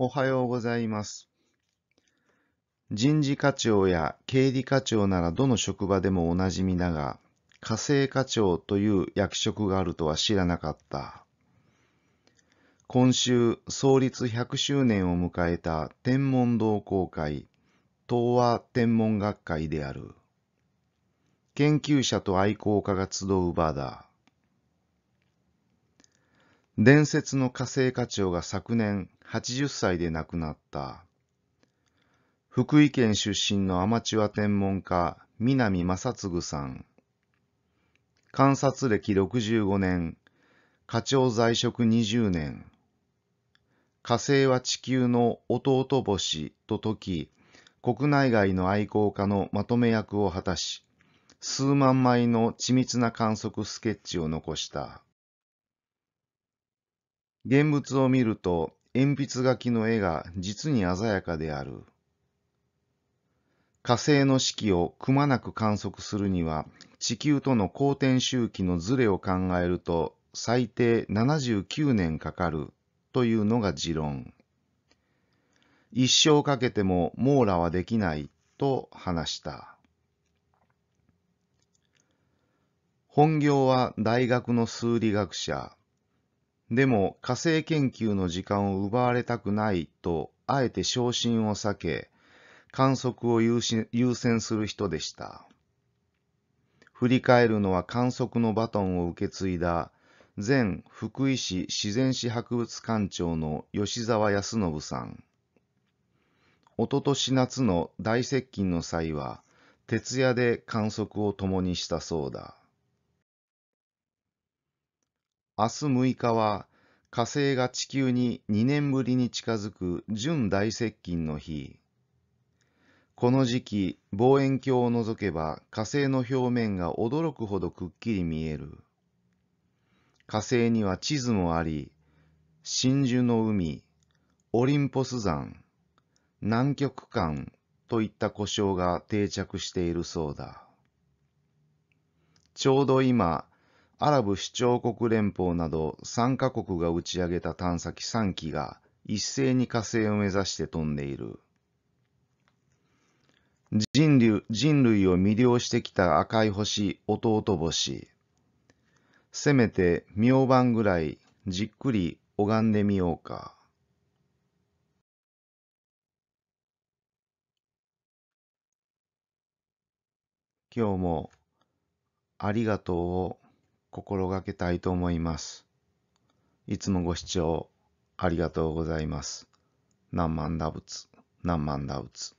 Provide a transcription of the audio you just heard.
おはようございます。人事課長や経理課長ならどの職場でもおなじみだが、家政課長という役職があるとは知らなかった。今週、創立100周年を迎えた天文同好会、東和天文学会である。研究者と愛好家が集う場だ。伝説の火星課長が昨年80歳で亡くなった。福井県出身のアマチュア天文家、南正嗣さん。観察歴65年、課長在職20年。火星は地球の弟星と解き、国内外の愛好家のまとめ役を果たし、数万枚の緻密な観測スケッチを残した。現物を見ると鉛筆書きの絵が実に鮮やかである。火星の四季をくまなく観測するには地球との公転周期のズレを考えると最低79年かかるというのが持論。一生かけても網羅はできないと話した。本業は大学の数理学者、でも火星研究の時間を奪われたくないとあえて昇進を避け観測を優先する人でした振り返るのは観測のバトンを受け継いだ前福井市自然史博物館長の吉沢康信さんおととし夏の大接近の際は徹夜で観測を共にしたそうだ明日6日は火星が地球に2年ぶりに近づく準大接近の日。この時期、望遠鏡を除けば火星の表面が驚くほどくっきり見える。火星には地図もあり、真珠の海、オリンポス山、南極間といった故障が定着しているそうだ。ちょうど今、アラブ首長国連邦など3カ国が打ち上げた探査機3機が一斉に火星を目指して飛んでいる。人類人類を魅了してきた赤い星、弟星。せめて明晩ぐらいじっくり拝んでみようか。今日もありがとうを心がけたいと思います。いつもご視聴ありがとうございます。何万打仏、何万打仏。